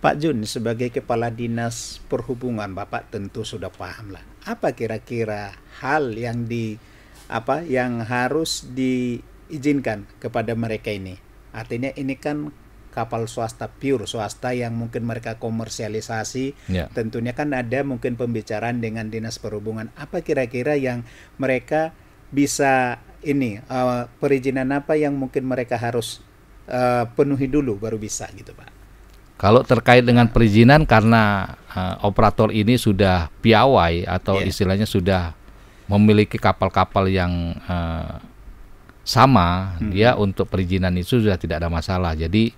Pak Jun sebagai Kepala Dinas Perhubungan Bapak tentu sudah paham lah apa kira-kira hal yang di apa yang harus diizinkan kepada mereka ini artinya ini kan kapal swasta pure swasta yang mungkin mereka komersialisasi ya. tentunya kan ada mungkin pembicaraan dengan dinas perhubungan apa kira-kira yang mereka bisa ini uh, perizinan apa yang mungkin mereka harus uh, penuhi dulu baru bisa gitu pak kalau terkait dengan perizinan karena uh, operator ini sudah piawai atau yeah. istilahnya sudah memiliki kapal-kapal yang uh, sama, hmm. dia untuk perizinan itu sudah tidak ada masalah. Jadi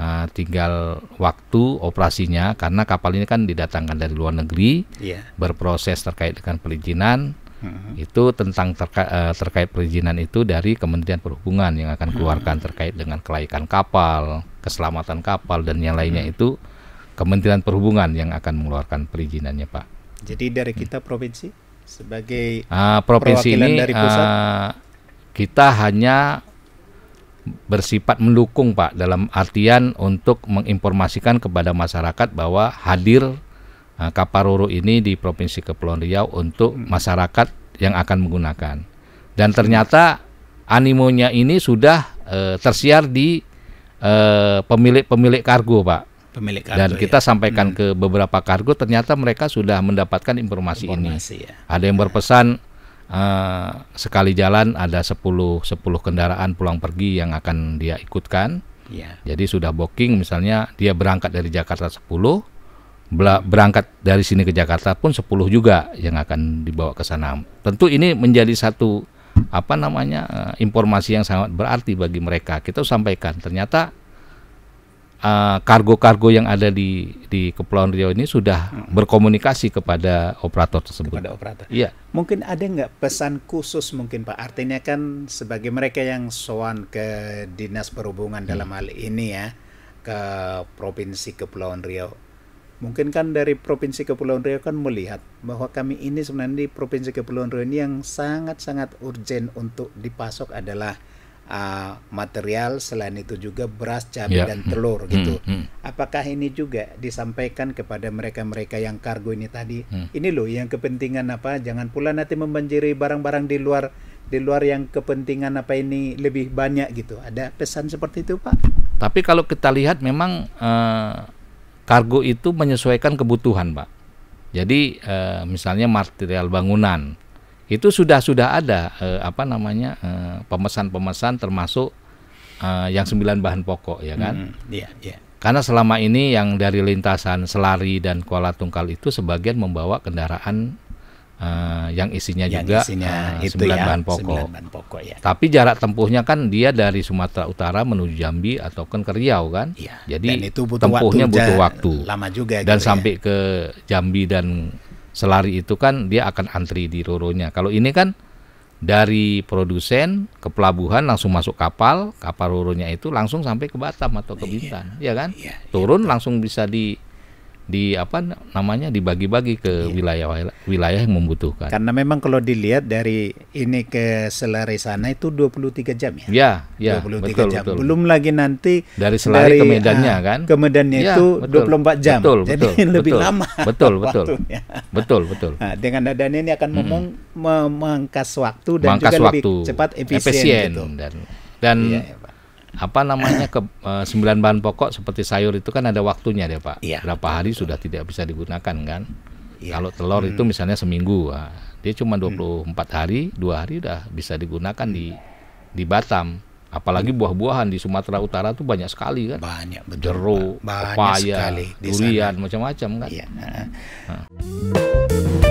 uh, tinggal waktu operasinya karena kapal ini kan didatangkan dari luar negeri, yeah. berproses terkait dengan perizinan -huh. Mm-hmm. itu tentang terka, eh, terkait perizinan itu dari Kementerian Perhubungan yang akan mm-hmm. keluarkan -huh. terkait dengan kelaikan kapal, keselamatan kapal dan yang lainnya -huh. Mm-hmm. itu Kementerian Perhubungan yang akan mengeluarkan perizinannya, Pak. Jadi dari kita provinsi sebagai uh, provinsi ini dari pusat? Uh, kita hanya bersifat mendukung Pak dalam artian untuk menginformasikan kepada masyarakat bahwa hadir uh, eh, Kaparoro ini di Provinsi Kepulauan Riau untuk masyarakat yang akan menggunakan. Dan ternyata animonya ini sudah e, tersiar di e, pemilik-pemilik kargo, Pak. Pemilik kargo. Dan kita ya. sampaikan hmm. ke beberapa kargo, ternyata mereka sudah mendapatkan informasi, informasi ini. Ya. Ada yang ya. berpesan uh, sekali jalan ada 10 10 kendaraan pulang pergi yang akan dia ikutkan. Ya. Jadi sudah booking misalnya dia berangkat dari Jakarta 10 berangkat dari sini ke Jakarta pun 10 juga yang akan dibawa ke sana. Tentu ini menjadi satu apa namanya eh, informasi yang sangat berarti bagi mereka. Kita sampaikan ternyata eh, kargo-kargo uh, yang ada di di Kepulauan Riau ini sudah hmm. berkomunikasi kepada operator tersebut. Kepada operator. Iya. Mungkin ada nggak pesan khusus mungkin Pak? Artinya kan sebagai mereka yang soan ke dinas perhubungan hmm. dalam hal ini ya ke provinsi Kepulauan Riau Mungkin kan dari Provinsi Kepulauan Riau kan melihat bahwa kami ini sebenarnya di Provinsi Kepulauan Riau ini yang sangat-sangat urgent untuk dipasok adalah uh, material selain itu juga beras cabai yeah. dan hmm. telur hmm. gitu hmm. apakah ini juga disampaikan kepada mereka-mereka yang kargo ini tadi hmm. ini loh yang kepentingan apa jangan pula nanti membanjiri barang-barang di luar di luar yang kepentingan apa ini lebih banyak gitu ada pesan seperti itu pak tapi kalau kita lihat memang uh Kargo itu menyesuaikan kebutuhan, Pak. Jadi e, misalnya material bangunan itu sudah sudah ada e, apa namanya eh, pemesan-pemesan termasuk yang sembilan bahan pokok ya kan. Mm, hmm. yeah, yeah. Karena selama ini yang dari lintasan Selari dan Kuala Tungkal itu sebagian membawa kendaraan uh, yang isinya yang juga isinya uh, itu 9 ya, bahan pokok. 9 bahan pokok ya. Tapi jarak tempuhnya kan dia dari Sumatera Utara menuju Jambi atau kan ke Riau kan. Ya, Jadi dan itu butuh tempuhnya waktu, butuh waktu. Lama juga dan gitu sampai ya. ke Jambi dan Selari itu kan dia akan antri di roronya. Kalau ini kan dari produsen ke pelabuhan langsung masuk kapal, kapal roronya itu langsung sampai ke Batam atau ke iya, Bintan, iya, ya kan? Iya, iya Turun iya, langsung bisa di di apa namanya dibagi-bagi ke iya. wilayah wilayah yang membutuhkan. Karena memang kalau dilihat dari ini ke Selari sana itu 23 jam ya. Ya, ya 23 betul, jam. Betul. Belum lagi nanti dari Selari dari, ke ah, Medannya kan. Ke Medannya ya, itu betul, 24 jam. Betul, Jadi betul, lebih betul, lama. Betul, betul. Waktunya. Betul, betul. Nah, dengan adanya ini akan hmm. memang -hmm. memangkas waktu dan Mangkas juga waktu, lebih cepat efisien, efisien gitu. dan dan iya, iya apa namanya ke uh, sembilan bahan pokok seperti sayur itu kan ada waktunya deh pak ya, berapa betul. hari sudah tidak bisa digunakan kan ya. kalau telur hmm. itu misalnya seminggu nah, dia cuma 24 hmm. hari dua hari sudah bisa digunakan di hmm. di Batam apalagi hmm. buah-buahan di Sumatera Utara tuh banyak sekali kan banyak betul, jeruk banyak sekali durian macam-macam kan ya. nah.